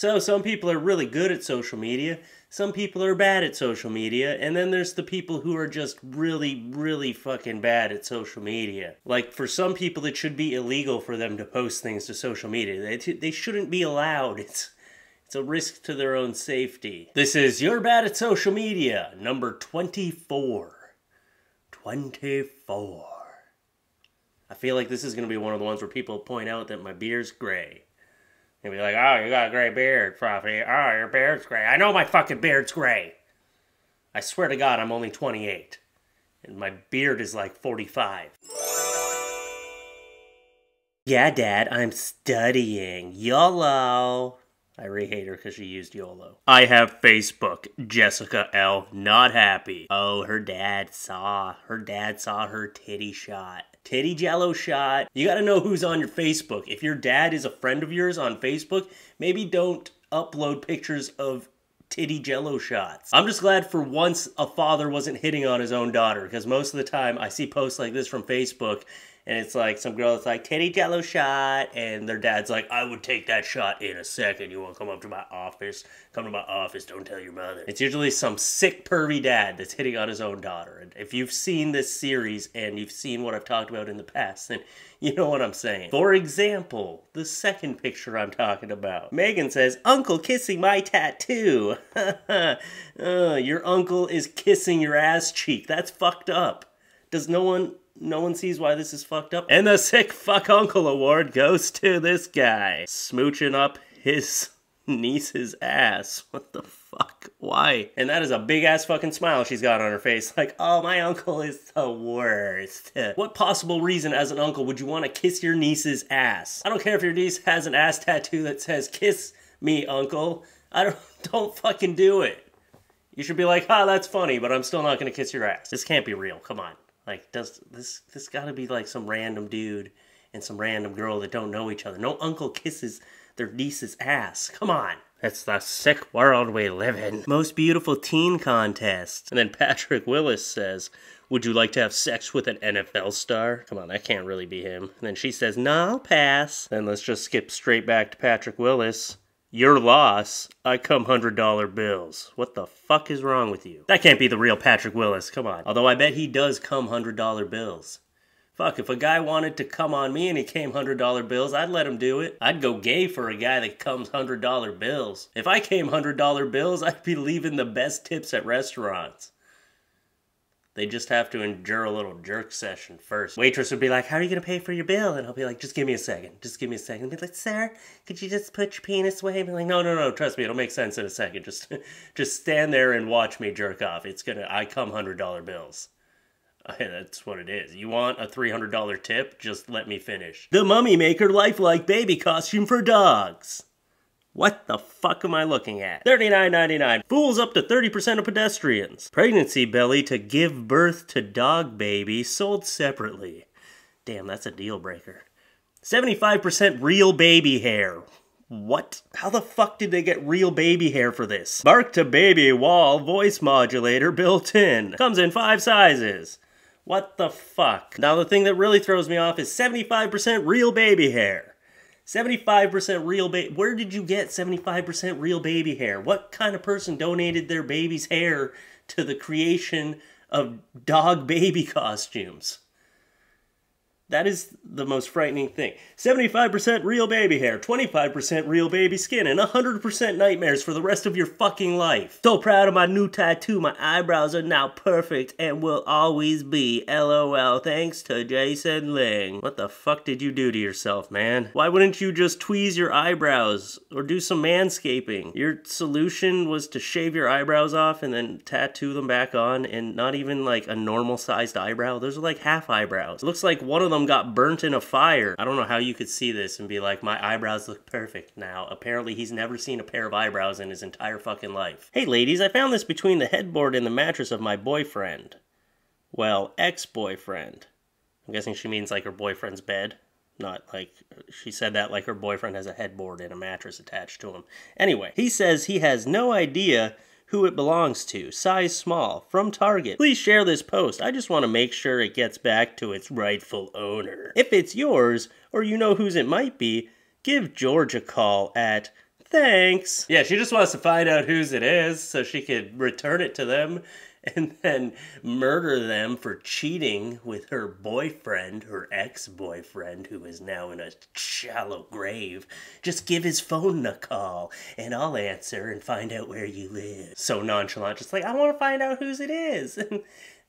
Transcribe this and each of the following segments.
So some people are really good at social media, some people are bad at social media, and then there's the people who are just really, really fucking bad at social media. Like, for some people, it should be illegal for them to post things to social media. They, they shouldn't be allowed. It's, it's a risk to their own safety. This is You're Bad at Social Media, number 24. 24. I feel like this is going to be one of the ones where people point out that my beard's gray he would be like, oh, you got a gray beard, Froffy. Oh, your beard's gray. I know my fucking beard's gray. I swear to God, I'm only 28. And my beard is like 45. Yeah, Dad, I'm studying. YOLO. I re hate her because she used YOLO. I have Facebook. Jessica L. Not happy. Oh, her dad saw. Her dad saw her titty shot. Titty Jello shot. You got to know who's on your Facebook. If your dad is a friend of yours on Facebook, maybe don't upload pictures of titty jello shots. I'm just glad for once a father wasn't hitting on his own daughter because most of the time I see posts like this from Facebook and it's like some girl that's like Teddy Jello shot, and their dad's like, I would take that shot in a second. You want to come up to my office? Come to my office. Don't tell your mother. It's usually some sick pervy dad that's hitting on his own daughter. And if you've seen this series and you've seen what I've talked about in the past, then you know what I'm saying. For example, the second picture I'm talking about. Megan says, Uncle kissing my tattoo. uh, your uncle is kissing your ass cheek. That's fucked up. Does no one no one sees why this is fucked up. And the Sick Fuck Uncle Award goes to this guy, smooching up his niece's ass. What the fuck? Why? And that is a big ass fucking smile she's got on her face. Like, oh, my uncle is the worst. what possible reason as an uncle would you want to kiss your niece's ass? I don't care if your niece has an ass tattoo that says, kiss me, uncle. I don't, don't fucking do it. You should be like, ah, oh, that's funny, but I'm still not gonna kiss your ass. This can't be real. Come on. Like, does this this got to be like some random dude and some random girl that don't know each other? No uncle kisses their niece's ass. Come on. It's the sick world we live in. Most beautiful teen contest. And then Patrick Willis says, Would you like to have sex with an NFL star? Come on, that can't really be him. And then she says, No, nah, pass. Then let's just skip straight back to Patrick Willis your loss, I come $100 bills. What the fuck is wrong with you? That can't be the real Patrick Willis, come on. Although I bet he does come $100 bills. Fuck, if a guy wanted to come on me and he came $100 bills, I'd let him do it. I'd go gay for a guy that comes $100 bills. If I came $100 bills, I'd be leaving the best tips at restaurants. They just have to endure a little jerk session first. Waitress would be like, how are you going to pay for your bill? And I'll be like, just give me a second. Just give me a second. I'll be like, sir, could you just put your penis away? And be like, no, no, no, trust me. It'll make sense in a second. Just, just stand there and watch me jerk off. It's going to, I come $100 bills. That's what it is. You want a $300 tip? Just let me finish. The Mummy Maker Lifelike Baby Costume for Dogs. What the fuck am I looking at? $39.99. Fools up to 30% of pedestrians. Pregnancy belly to give birth to dog baby sold separately. Damn, that's a deal breaker. 75% real baby hair. What? How the fuck did they get real baby hair for this? Bark to baby wall voice modulator built in. Comes in five sizes. What the fuck? Now the thing that really throws me off is 75% real baby hair. 75% real baby. Where did you get 75% real baby hair? What kind of person donated their baby's hair to the creation of dog baby costumes? That is the most frightening thing. 75% real baby hair, 25% real baby skin, and 100% nightmares for the rest of your fucking life. So proud of my new tattoo. My eyebrows are now perfect and will always be. LOL. Thanks to Jason Ling. What the fuck did you do to yourself, man? Why wouldn't you just tweeze your eyebrows or do some manscaping? Your solution was to shave your eyebrows off and then tattoo them back on and not even like a normal sized eyebrow. Those are like half eyebrows. It looks like one of them them got burnt in a fire. I don't know how you could see this and be like, my eyebrows look perfect now. Apparently, he's never seen a pair of eyebrows in his entire fucking life. Hey, ladies, I found this between the headboard and the mattress of my boyfriend. Well, ex boyfriend. I'm guessing she means like her boyfriend's bed. Not like she said that like her boyfriend has a headboard and a mattress attached to him. Anyway, he says he has no idea who it belongs to, size small, from Target. Please share this post. I just want to make sure it gets back to its rightful owner. If it's yours, or you know whose it might be, give George a call at thanks. Yeah, she just wants to find out whose it is so she could return it to them and then murder them for cheating with her boyfriend, her ex boyfriend, who is now in a shallow grave. Just give his phone a call and I'll answer and find out where you live. So nonchalant, just like, I want to find out whose it is.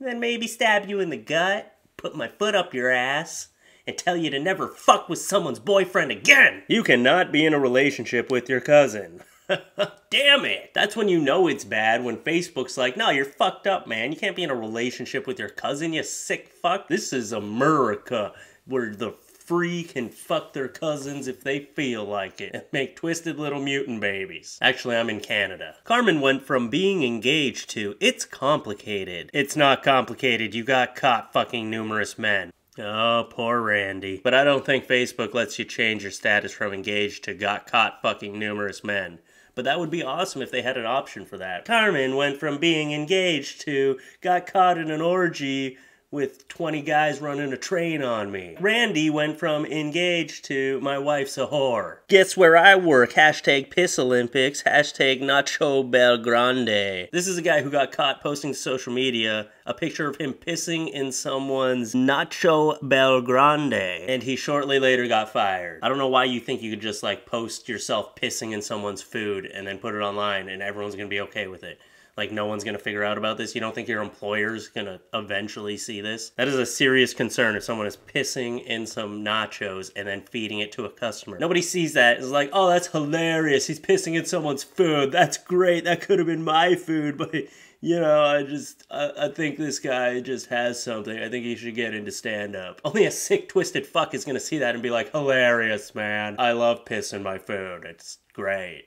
And then maybe stab you in the gut, put my foot up your ass and tell you to never fuck with someone's boyfriend again. You cannot be in a relationship with your cousin. Damn it. That's when you know it's bad when Facebook's like, no, you're fucked up, man. You can't be in a relationship with your cousin, you sick fuck. This is America where the free can fuck their cousins if they feel like it and make twisted little mutant babies. Actually, I'm in Canada. Carmen went from being engaged to, it's complicated. It's not complicated, you got caught fucking numerous men. Oh, poor Randy. But I don't think Facebook lets you change your status from engaged to got caught fucking numerous men but that would be awesome if they had an option for that. Carmen went from being engaged to got caught in an orgy with 20 guys running a train on me. Randy went from engaged to my wife's a whore. Guess where I work? Hashtag piss Olympics, hashtag Nacho Belgrande. This is a guy who got caught posting to social media a picture of him pissing in someone's Nacho Belgrande, and he shortly later got fired. I don't know why you think you could just like post yourself pissing in someone's food and then put it online and everyone's gonna be okay with it like no one's going to figure out about this. You don't think your employer's going to eventually see this? That is a serious concern if someone is pissing in some nachos and then feeding it to a customer. Nobody sees that. It's like, oh, that's hilarious. He's pissing in someone's food. That's great. That could have been my food, but you know, I just, I, I, think this guy just has something. I think he should get into stand up. Only a sick, twisted fuck is gonna see that and be like, hilarious, man. I love pissing my food. It's great.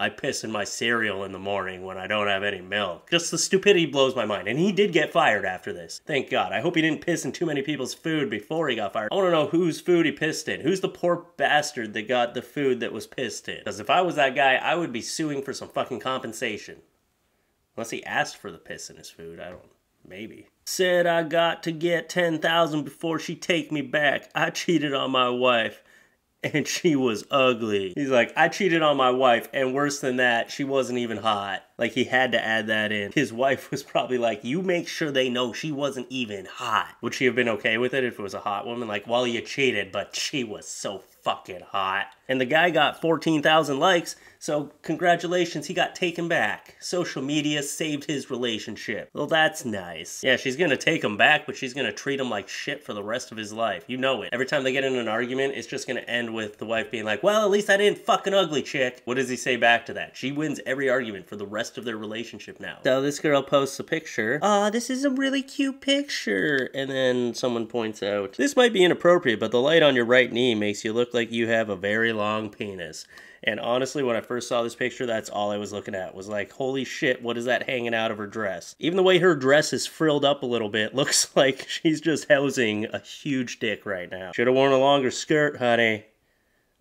I piss in my cereal in the morning when I don't have any milk. Just the stupidity blows my mind. And he did get fired after this. Thank God. I hope he didn't piss in too many people's food before he got fired. I want to know whose food he pissed in. Who's the poor bastard that got the food that was pissed in? Because if I was that guy, I would be suing for some fucking compensation. Unless he asked for the piss in his food. I don't. Maybe. Said I got to get 10,000 before she take me back. I cheated on my wife. and she was ugly. He's like, I cheated on my wife, and worse than that, she wasn't even hot. Like he had to add that in. His wife was probably like, "You make sure they know she wasn't even hot." Would she have been okay with it if it was a hot woman? Like, well, you cheated, but she was so fucking hot. And the guy got 14,000 likes, so congratulations, he got taken back. Social media saved his relationship. Well, that's nice. Yeah, she's gonna take him back, but she's gonna treat him like shit for the rest of his life. You know it. Every time they get in an argument, it's just gonna end with the wife being like, well, at least I didn't fucking ugly chick. What does he say back to that? She wins every argument for the rest rest of their relationship now. So this girl posts a picture. Ah, this is a really cute picture. And then someone points out, this might be inappropriate, but the light on your right knee makes you look like you have a very long penis. And honestly, when I first saw this picture, that's all I was looking at. Was like, holy shit, what is that hanging out of her dress? Even the way her dress is frilled up a little bit looks like she's just housing a huge dick right now. Should have worn a longer skirt, honey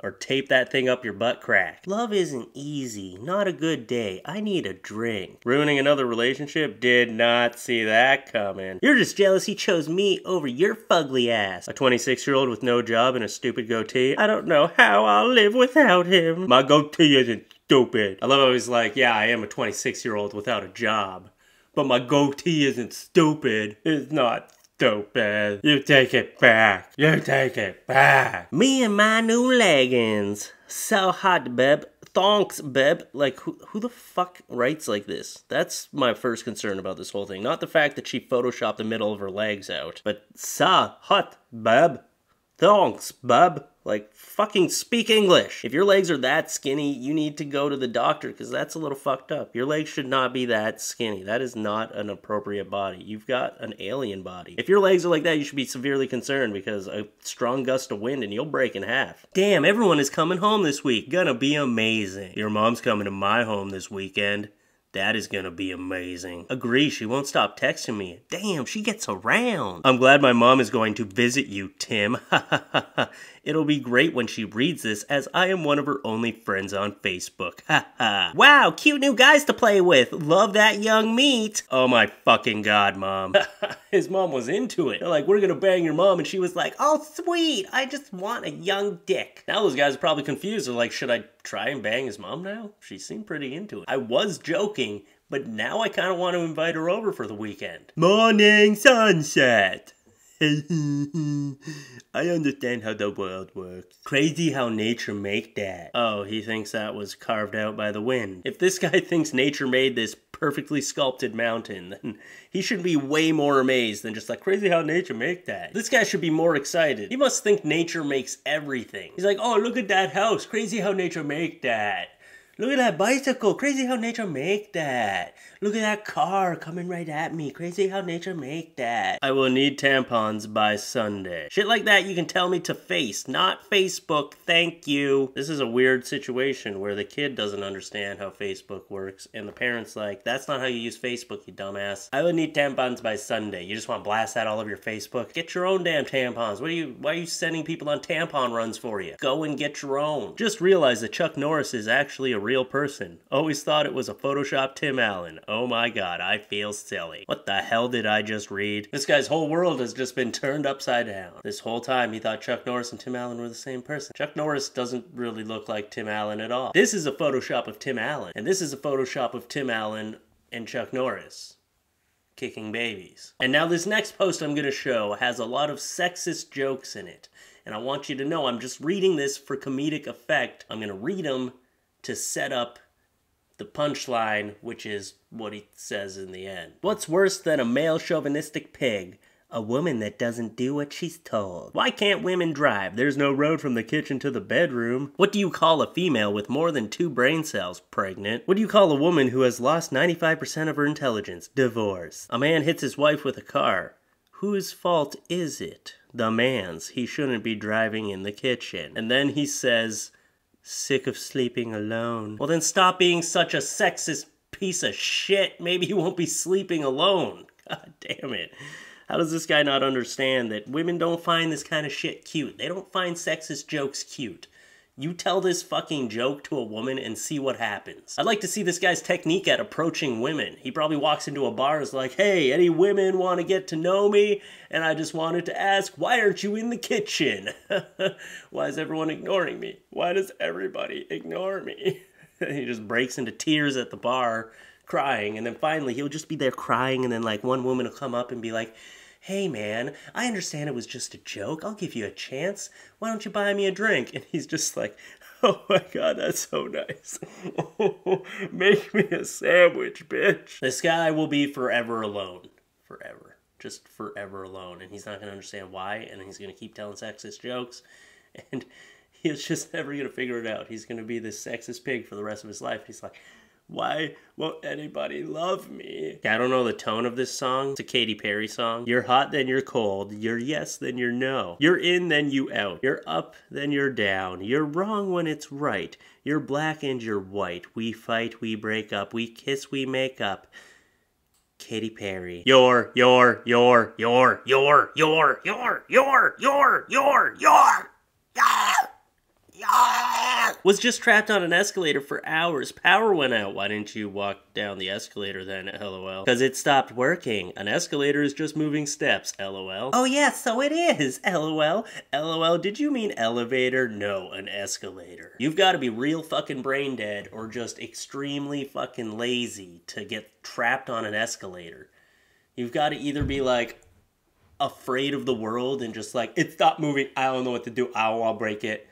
or tape that thing up your butt crack. Love isn't easy. Not a good day. I need a drink. Ruining another relationship? Did not see that coming. You're just jealous he chose me over your fugly ass. A 26 year old with no job and a stupid goatee? I don't know how I'll live without him. My goatee isn't stupid. I love how he's like, yeah, I am a 26 year old without a job. But my goatee isn't stupid. It's not stupid. You take it back. You take it back. Me and my new leggings. So hot, babe. Thonks, babe. Like, who, who the fuck writes like this? That's my first concern about this whole thing. Not the fact that she photoshopped the middle of her legs out, but so hot, babe. Thonks, babe. Like, fucking speak English. If your legs are that skinny, you need to go to the doctor because that's a little fucked up. Your legs should not be that skinny. That is not an appropriate body. You've got an alien body. If your legs are like that, you should be severely concerned because a strong gust of wind and you'll break in half. Damn, everyone is coming home this week. Gonna be amazing. Your mom's coming to my home this weekend. That is gonna be amazing. Agree, she won't stop texting me. Damn, she gets around. I'm glad my mom is going to visit you, Tim. It'll be great when she reads this as I am one of her only friends on Facebook. wow, cute new guys to play with. Love that young meat. Oh my fucking god, mom. His mom was into it. They're like, we're gonna bang your mom. And she was like, oh sweet, I just want a young dick. Now those guys are probably confused. They're like, should I try and bang his mom now? She seemed pretty into it. I was joking, but now I kind of want to invite her over for the weekend. Morning sunset! I understand how the world works. Crazy how nature make that. Oh, he thinks that was carved out by the wind. If this guy thinks nature made this perfectly sculpted mountain, then he should be way more amazed than just like, crazy how nature make that. This guy should be more excited. He must think nature makes everything. He's like, oh, look at that house. Crazy how nature make that. Look at that bicycle. Crazy how nature make that. Look at that car coming right at me. Crazy how nature make that. I will need tampons by Sunday. Shit like that you can tell me to face, not Facebook. Thank you. This is a weird situation where the kid doesn't understand how Facebook works and the parent's like, that's not how you use Facebook, you dumbass. I will need tampons by Sunday. You just want to blast that all over your Facebook? Get your own damn tampons. What are you, why are you sending people on tampon runs for you? Go and get your own. Just realize that Chuck Norris is actually a real person. Always thought it was a Photoshop Tim Allen. Oh my god, I feel silly. What the hell did I just read? This guy's whole world has just been turned upside down. This whole time he thought Chuck Norris and Tim Allen were the same person. Chuck Norris doesn't really look like Tim Allen at all. This is a Photoshop of Tim Allen, and this is a Photoshop of Tim Allen and Chuck Norris kicking babies. And now this next post I'm going to show has a lot of sexist jokes in it. And I want you to know I'm just reading this for comedic effect. I'm going to read them to set up the punchline, which is what he says in the end. What's worse than a male chauvinistic pig? A woman that doesn't do what she's told. Why can't women drive? There's no road from the kitchen to the bedroom. What do you call a female with more than two brain cells pregnant? What do you call a woman who has lost 95% of her intelligence? Divorce. A man hits his wife with a car. Whose fault is it? The man's. He shouldn't be driving in the kitchen. And then he says, Sick of sleeping alone. Well then stop being such a sexist piece of shit. Maybe you won't be sleeping alone. God damn it. How does this guy not understand that women don't find this kind of shit cute? They don't find sexist jokes cute. You tell this fucking joke to a woman and see what happens. I'd like to see this guy's technique at approaching women. He probably walks into a bar is like, hey, any women want to get to know me? And I just wanted to ask, why aren't you in the kitchen? why is everyone ignoring me? Why does everybody ignore me? he just breaks into tears at the bar crying and then finally he'll just be there crying and then like one woman will come up and be like Hey man, I understand it was just a joke. I'll give you a chance. Why don't you buy me a drink? And he's just like, Oh my god, that's so nice. Oh, make me a sandwich, bitch. This guy will be forever alone. Forever. Just forever alone. And he's not going to understand why. And he's going to keep telling sexist jokes. And he's just never going to figure it out. He's going to be this sexist pig for the rest of his life. He's like, why won't anybody love me? I don't know the tone of this song. It's a Katy Perry song. You're hot, then you're cold. You're yes, then you're no. You're in, then you out. You're up, then you're down. You're wrong when it's right. You're black and you're white. We fight, we break up. We kiss, we make up. Katy Perry. Your, your, your, your, your, your, your, your, your, your, your, your, your, your was just trapped on an escalator for hours. Power went out. Why didn't you walk down the escalator then, lol? Because it stopped working. An escalator is just moving steps, lol. Oh yeah, so it is, lol. Lol, did you mean elevator? No, an escalator. You've got to be real fucking brain dead or just extremely fucking lazy to get trapped on an escalator. You've got to either be like, afraid of the world and just like it stopped moving. I don't know what to do. I don't want to break it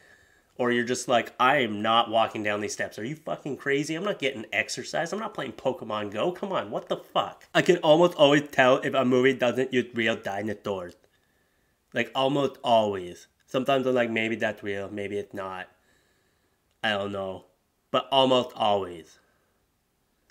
or you're just like, I am not walking down these steps. Are you fucking crazy? I'm not getting exercise. I'm not playing Pokemon Go. Come on, what the fuck? I can almost always tell if a movie doesn't use real dinosaurs. Like, almost always. Sometimes I'm like, maybe that's real, maybe it's not. I don't know. But almost always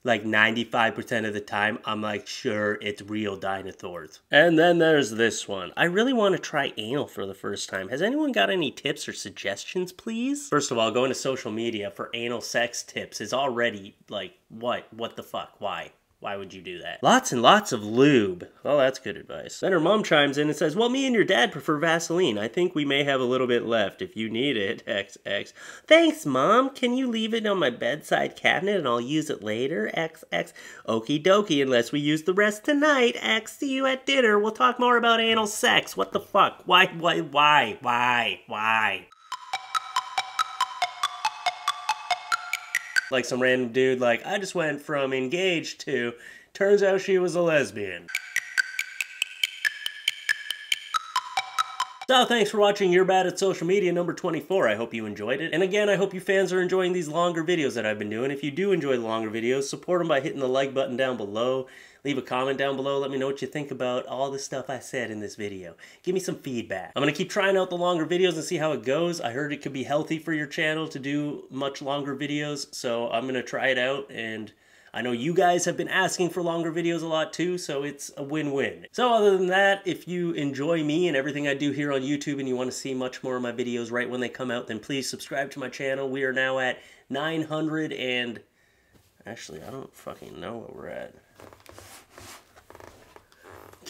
like 95% of the time, I'm like, sure, it's real dinosaurs. And then there's this one. I really want to try anal for the first time. Has anyone got any tips or suggestions, please? First of all, going to social media for anal sex tips is already like, what? What the fuck? Why? Why would you do that? Lots and lots of lube. Well, that's good advice. Then her mom chimes in and says, Well, me and your dad prefer Vaseline. I think we may have a little bit left if you need it. XX. Thanks, Mom. Can you leave it on my bedside cabinet and I'll use it later? XX. Okie dokie, unless we use the rest tonight. X, see you at dinner. We'll talk more about anal sex. What the fuck? Why, why, why, why, why? Like some random dude, like, I just went from engaged to turns out she was a lesbian. So thanks for watching You're Bad at Social Media number 24. I hope you enjoyed it. And again, I hope you fans are enjoying these longer videos that I've been doing. If you do enjoy the longer videos, support them by hitting the like button down below. Leave a comment down below. Let me know what you think about all the stuff I said in this video. Give me some feedback. I'm going to keep trying out the longer videos and see how it goes. I heard it could be healthy for your channel to do much longer videos, so I'm going to try it out and... I know you guys have been asking for longer videos a lot too, so it's a win-win. So other than that, if you enjoy me and everything I do here on YouTube and you want to see much more of my videos right when they come out, then please subscribe to my channel. We are now at 900 and... Actually, I don't fucking know what we're at.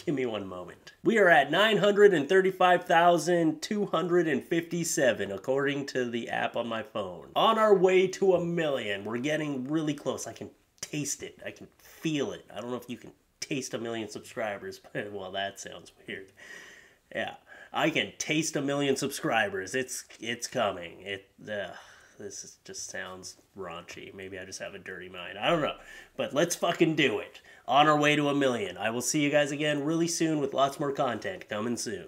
Give me one moment. We are at 935,257 according to the app on my phone. On our way to a million. We're getting really close. I can taste it. I can feel it. I don't know if you can taste a million subscribers, but well, that sounds weird. Yeah, I can taste a million subscribers. It's it's coming. It uh, this is, just sounds raunchy. Maybe I just have a dirty mind. I don't know, but let's fucking do it on our way to a million. I will see you guys again really soon with lots more content coming soon.